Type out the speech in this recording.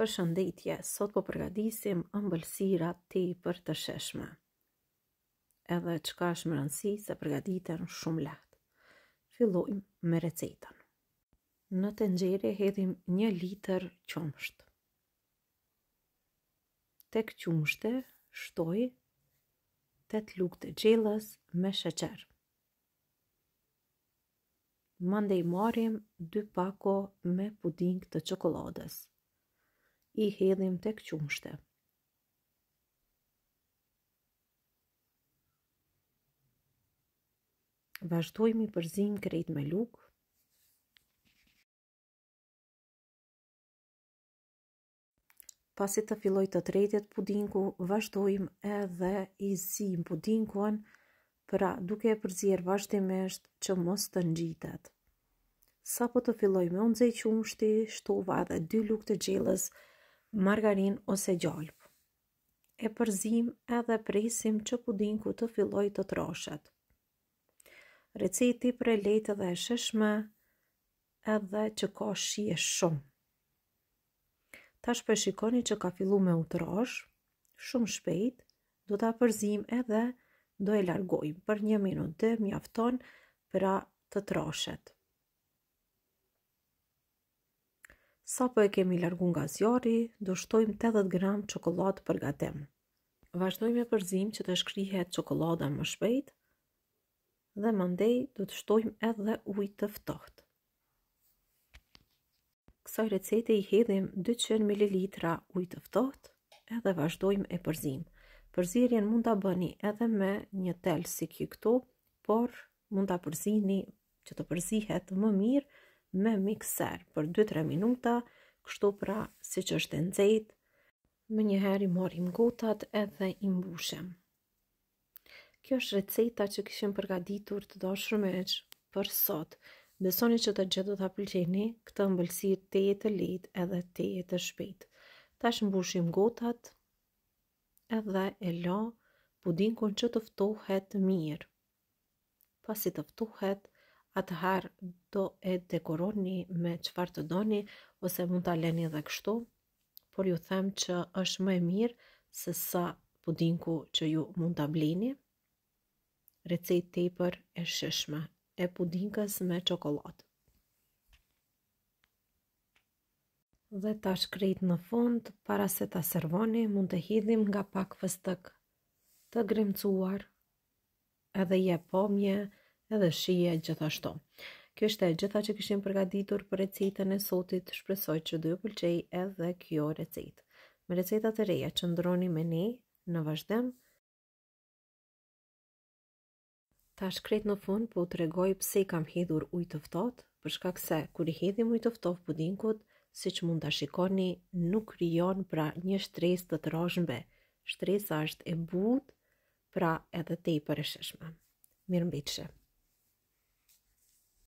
Për shëndetje, sot po përgadisim ëmbëlsira i për të sheshme. Edhe qka është më rëndësi se përgaditën shumë lehtë. Fillojmë me recetën. Në të nxere hedhim një liter qumësht. Tek qumështe, shtoj, 8 luk të gjelës me sheqer. Mande i marim dy pako me puding të qokoladës i hedhim të këqumshte. Vashdojmë i përzim krejt me luk. Pasit të filloj të tretjet pudinku, vazhdojmë edhe i zim pudinkuan, pra duke e përzirë vazhdimesht që mos të ngjitet. Sa po të filloj me unë qumështi, shtova edhe dy luk të gjeles, margarin ose gjalp. E përzim edhe presim që pudinku të filloj të troshet. Receti për e lejtë dhe e sheshme edhe që ka shie shumë. Ta shpeshikoni po që ka fillu me u trosh, shumë shpejt, do ta përzim edhe do e largojmë për një minut të mjafton për të troshet. Sa po e kemi largu nga zjarri, do shtojmë 80 gram qokolatë për gatim. Vashdojmë e përzim që të shkrihet qokolada më shpejt, dhe më ndej do të shtojmë edhe ujt të ftoht. Kësaj recete i hedhim 200 ml ujt të ftoht, edhe vazhdojmë e përzim. Përzirjen mund të bëni edhe me një tel si kjo këtu, por mund të përzini që të përzihet më mirë, me mikser për 2-3 minuta, kështu pra si që është e nëzejt, më njëherë i morim gotat edhe i mbushem. Kjo është receta që këshim përgaditur të do me për sot. Besoni që të gjithë do të apëlqeni këtë mbëlsir të jetë të edhe të jetë të shpejtë. Ta shë mbushim gotat edhe e lo pudinkon që të ftohet mirë. pasi të ftohet, atë do e dekoroni me qëfar të doni, ose mund të aleni dhe kështu, por ju them që është më e mirë se sa pudinku që ju mund të blini. Recejt të i për e shëshme e pudinkës me qokolatë. Dhe ta shkrit në fund, para se ta servoni, mund të hidhim nga pak fëstëk të grimcuar, edhe je pomje, edhe shije gjithashtu. Kjo është e gjitha që kishim përgatitur për recetën e sotit, shpresoj që do ju pëlqej edhe kjo recetë. Me recetat e reja që ndroni me ne në vazhdim, Ta shkret në fund po të regoj pse kam hedhur ujtë të ftot, përshkak se kur i hedhim ujtë të ftot pudinkut, si që mund të shikoni, nuk rion pra një shtres të të rajnbe. Shtresa është e but, pra edhe te i sheshme. Mirë mbitëshe.